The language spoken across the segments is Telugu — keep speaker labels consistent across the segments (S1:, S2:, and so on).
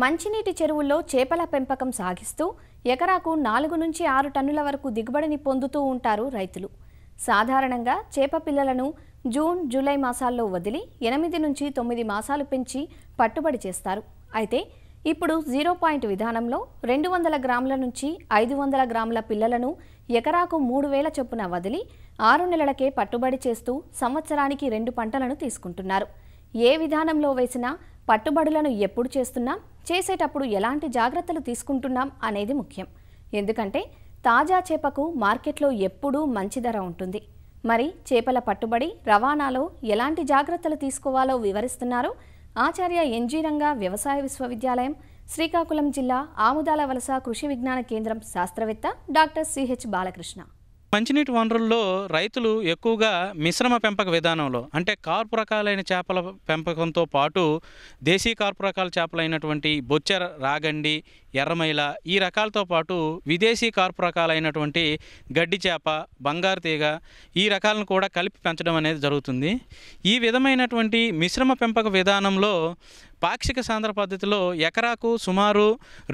S1: మంచినీటి చెరువుల్లో చేపల పెంపకం సాగిస్తూ ఎకరాకు నాలుగు నుంచి ఆరు టన్నుల వరకు దిగుబడిని పొందుతూ ఉంటారు రైతులు సాధారణంగా చేప పిల్లలను జూన్ జూలై మాసాల్లో వదిలి ఎనిమిది నుంచి తొమ్మిది మాసాలు పెంచి పట్టుబడి చేస్తారు అయితే ఇప్పుడు జీరో పాయింట్ విధానంలో రెండు వందల గ్రాముల నుంచి ఐదు వందల గ్రాముల పిల్లలను ఎకరాకు మూడు వేల చొప్పున వదిలి ఆరు నెలలకే పట్టుబడి చేస్తూ సంవత్సరానికి రెండు పంటలను తీసుకుంటున్నారు ఏ విధానంలో వేసినా పట్టుబడులను ఎప్పుడు చేస్తున్నా చేసేటప్పుడు ఎలాంటి జాగ్రత్తలు తీసుకుంటున్నాం అనేది ముఖ్యం ఎందుకంటే తాజా చేపకు మార్కెట్లో ఎప్పుడూ మంచి ధర ఉంటుంది మరి చేపల పట్టుబడి రవాణాలో ఎలాంటి జాగ్రత్తలు తీసుకోవాలో వివరిస్తున్నారు ఆచార్య ఎన్జీరంగా వ్యవసాయ విశ్వవిద్యాలయం శ్రీకాకుళం జిల్లా ఆముదాల వలస కృషి విజ్ఞాన కేంద్రం శాస్త్రవేత్త డాక్టర్ సిహెచ్ బాలకృష్ణ
S2: మంచినీటి వనరుల్లో రైతులు ఎక్కువగా మిశ్రమ పెంపక విధానంలో అంటే కార్పు రకాలైన చేపల పెంపకంతో పాటు దేశీ కార్పు రకాల చేపలైనటువంటి బొచ్చర రాగండి ఎర్రమైల ఈ రకాలతో పాటు విదేశీ కార్పు రకాలైనటువంటి గడ్డి చేప బంగారు తీగ ఈ రకాలను కూడా కలిపి పెంచడం అనేది జరుగుతుంది ఈ విధమైనటువంటి మిశ్రమ పెంపక విధానంలో పాక్షిక సాంద్ర పద్ధతిలో ఎకరాకు సుమారు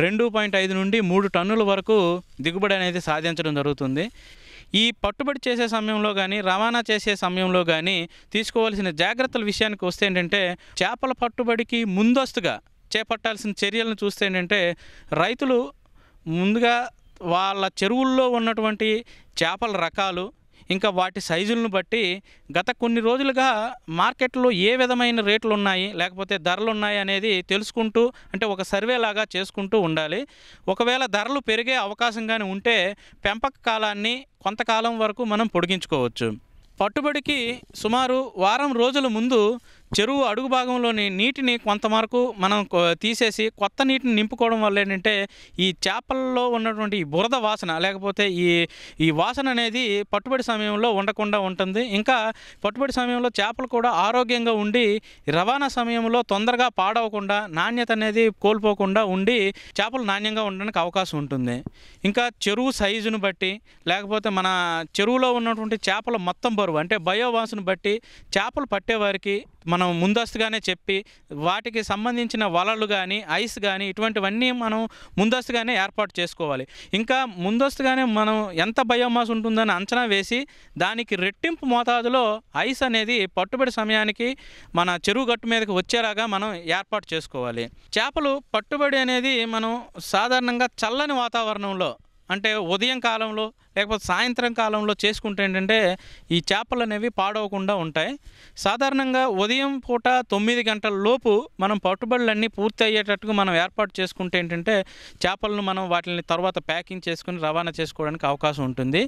S2: రెండు పాయింట్ ఐదు నుండి మూడు టన్నుల వరకు దిగుబడి అనేది సాధించడం జరుగుతుంది ఈ పట్టుబడి చేసే సమయంలో కానీ రవాణా చేసే సమయంలో కానీ తీసుకోవాల్సిన జాగ్రత్తల విషయానికి వస్తే ఏంటంటే చేపల పట్టుబడికి ముందస్తుగా చేపట్టాల్సిన చర్యలను చూస్తే ఏంటంటే రైతులు ముందుగా వాళ్ళ చెరువుల్లో ఉన్నటువంటి చేపల రకాలు ఇంకా వాటి సైజులను బట్టి గత కొన్ని రోజులుగా మార్కెట్లో ఏ విధమైన రేట్లు ఉన్నాయి లేకపోతే ధరలు ఉన్నాయి అనేది తెలుసుకుంటూ అంటే ఒక సర్వే లాగా చేసుకుంటూ ఉండాలి ఒకవేళ ధరలు పెరిగే అవకాశం కానీ ఉంటే పెంపక కాలాన్ని కొంతకాలం వరకు మనం పొడిగించుకోవచ్చు పట్టుబడికి సుమారు వారం రోజుల ముందు చెరువు అడుగు భాగంలోని నీటిని కొంతవరకు మనం తీసేసి కొత్త నీటిని నింపుకోవడం వల్ల ఏంటంటే ఈ చేపల్లో ఉన్నటువంటి ఈ బురద వాసన లేకపోతే ఈ ఈ వాసన అనేది పట్టుబడి సమయంలో ఉండకుండా ఉంటుంది ఇంకా పట్టుబడి సమయంలో చేపలు కూడా ఆరోగ్యంగా ఉండి రవాణా సమయంలో తొందరగా పాడవకుండా నాణ్యత అనేది కోల్పోకుండా ఉండి చేపలు నాణ్యంగా ఉండడానికి అవకాశం ఉంటుంది ఇంకా చెరువు సైజును బట్టి లేకపోతే మన చెరువులో ఉన్నటువంటి చేపల మొత్తం బరువు అంటే బయోవాసును బట్టి చేపలు పట్టేవారికి మన మనం ముందస్తుగానే చెప్పి వాటికి సంబంధించిన వలలు కానీ ఐస్ కానీ ఇటువంటివన్నీ మనం ముందస్తుగానే ఏర్పాటు చేసుకోవాలి ఇంకా ముందస్తుగానే మనం ఎంత బయోమాస్ ఉంటుందని అంచనా వేసి దానికి రెట్టింపు మోతాదులో ఐస్ అనేది పట్టుబడి సమయానికి మన చెరువు గట్టు మీదకి వచ్చేలాగా మనం ఏర్పాటు చేసుకోవాలి చేపలు పట్టుబడి అనేది మనం సాధారణంగా చల్లని వాతావరణంలో అంటే ఉదయం కాలంలో లేకపోతే సాయంత్రం కాలంలో చేసుకుంటే ఏంటంటే ఈ చేపలు అనేవి పాడవకుండా ఉంటాయి సాధారణంగా ఉదయం పూట తొమ్మిది గంటల లోపు మనం పట్టుబడులన్నీ పూర్తి అయ్యేటట్టుగా మనం ఏర్పాటు చేసుకుంటే ఏంటంటే చేపలను మనం వాటిని తర్వాత ప్యాకింగ్ చేసుకుని రవాణా చేసుకోవడానికి అవకాశం ఉంటుంది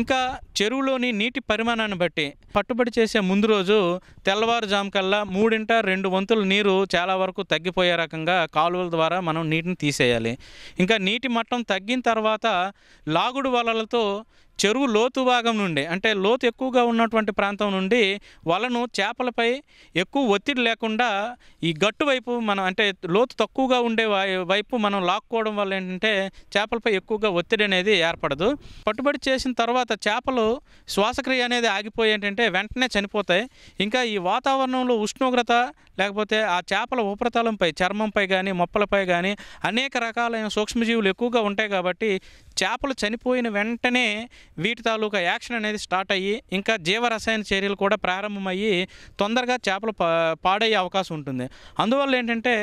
S2: ఇంకా చెరువులోని నీటి పరిమాణాన్ని బట్టి పట్టుబడి చేసే ముందు రోజు తెల్లవారుజాము కల్లా మూడింట రెండు వంతుల నీరు చాలా వరకు తగ్గిపోయే రకంగా కాలువల ద్వారా మనం నీటిని తీసేయాలి ఇంకా నీటి మట్టం తగ్గిన తర్వాత లాగుడు వలలతో So, చెరువు లోతు భాగం నుండి అంటే లోతు ఎక్కువగా ఉన్నటువంటి ప్రాంతం నుండి వలను చేపలపై ఎక్కువ ఒత్తిడి లేకుండా ఈ గట్టు వైపు మనం అంటే లోతు తక్కువగా ఉండే వైపు మనం లాక్కోవడం వల్ల ఏంటంటే చేపలపై ఎక్కువగా ఒత్తిడి అనేది ఏర్పడదు పట్టుబడి చేసిన తర్వాత చేపలు శ్వాసక్రియ అనేది ఆగిపోయి ఏంటంటే వెంటనే చనిపోతాయి ఇంకా ఈ వాతావరణంలో ఉష్ణోగ్రత లేకపోతే ఆ చేపల ఉపరితలంపై చర్మంపై కానీ మొప్పలపై కానీ అనేక రకాలైన సూక్ష్మజీవులు ఎక్కువగా ఉంటాయి కాబట్టి చేపలు చనిపోయిన వెంటనే వీటి తాలూకా యాక్షన్ అనేది స్టార్ట్ అయ్యి ఇంకా జీవరసాయన చర్యలు కూడా ప్రారంభమయ్యి తొందరగా చేపలు పాడయ్యే అవకాశం ఉంటుంది అందువల్ల ఏంటంటే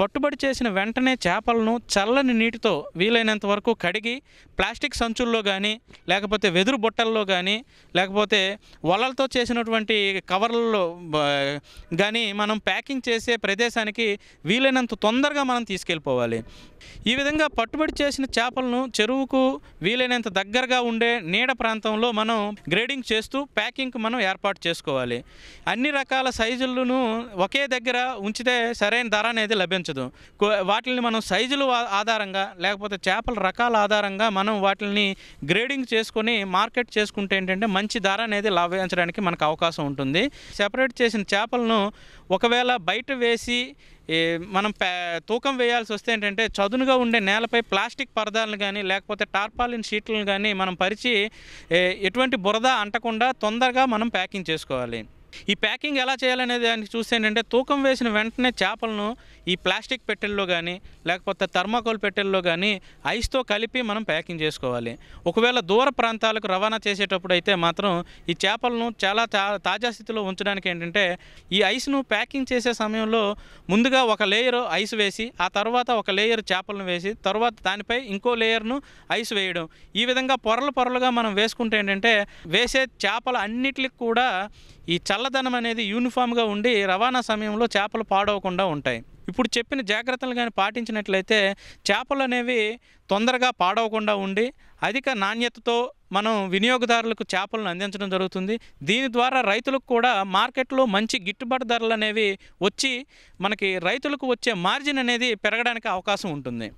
S2: పట్టుబడి చేసిన వెంటనే చేపలను చల్లని నీటితో వీలైనంత వరకు కడిగి ప్లాస్టిక్ సంచుల్లో కానీ లేకపోతే వెదురు బుట్టల్లో కానీ లేకపోతే వలలతో చేసినటువంటి కవర్లలో కానీ మనం ప్యాకింగ్ చేసే ప్రదేశానికి వీలైనంత తొందరగా మనం తీసుకెళ్ళిపోవాలి ఈ విధంగా పట్టుబడి చేసిన చేపలను చెరువుకు వీలైనంత దగ్గరగా ఉండే నీడ ప్రాంతంలో మనం గ్రేడింగ్ చేస్తూ ప్యాకింగ్ మనం ఏర్పాటు చేసుకోవాలి అన్ని రకాల సైజులను ఒకే దగ్గర ఉంచితే సరైన ధర అనేది లభించ మంచిదు వాటిని మనం సైజులు ఆధారంగా లేకపోతే చేపల రకాల ఆధారంగా మనం వాటిని గ్రేడింగ్ చేసుకొని మార్కెట్ చేసుకుంటే ఏంటంటే మంచి ధర అనేది లాభించడానికి మనకు అవకాశం ఉంటుంది సెపరేట్ చేసిన చేపలను ఒకవేళ బయట వేసి మనం తూకం వేయాల్సి వస్తే ఏంటంటే చదునుగా ఉండే నేలపై ప్లాస్టిక్ పరదాలను కానీ లేకపోతే టార్పాలిన్ షీట్లను కానీ మనం పరిచి ఎటువంటి బురద అంటకుండా తొందరగా మనం ప్యాకింగ్ చేసుకోవాలి ఈ ప్యాకింగ్ ఎలా చేయాలనే దాన్ని చూస్తే ఏంటంటే తూకం వేసిన వెంటనే చేపలను ఈ ప్లాస్టిక్ పెట్టెల్లో కానీ లేకపోతే థర్మాకోల్ పెట్టెల్లో కానీ ఐస్తో కలిపి మనం ప్యాకింగ్ చేసుకోవాలి ఒకవేళ దూర ప్రాంతాలకు రవాణా చేసేటప్పుడు అయితే మాత్రం ఈ చేపలను చాలా తాజా స్థితిలో ఉంచడానికి ఏంటంటే ఈ ఐస్ను ప్యాకింగ్ చేసే సమయంలో ముందుగా ఒక లేయర్ ఐస్ వేసి ఆ తర్వాత ఒక లేయర్ చేపలను వేసి తర్వాత దానిపై ఇంకో లేయర్ను ఐస్ వేయడం ఈ విధంగా పొరలు పొరలుగా మనం వేసుకుంటే ఏంటంటే వేసే చేపలు అన్నిటికి కూడా ఈ చల్లదనం అనేది యూనిఫామ్గా ఉండి రవాణా సమయంలో చేపలు పాడవకుండా ఉంటాయి ఇప్పుడు చెప్పిన జాగ్రత్తలు కానీ పాటించినట్లయితే చేపలు అనేవి తొందరగా పాడవకుండా ఉండి అధిక నాణ్యతతో మనం వినియోగదారులకు చేపలను అందించడం జరుగుతుంది దీని ద్వారా రైతులకు కూడా మార్కెట్లో మంచి గిట్టుబాటు ధరలు అనేవి వచ్చి మనకి రైతులకు వచ్చే మార్జిన్ అనేది పెరగడానికి అవకాశం ఉంటుంది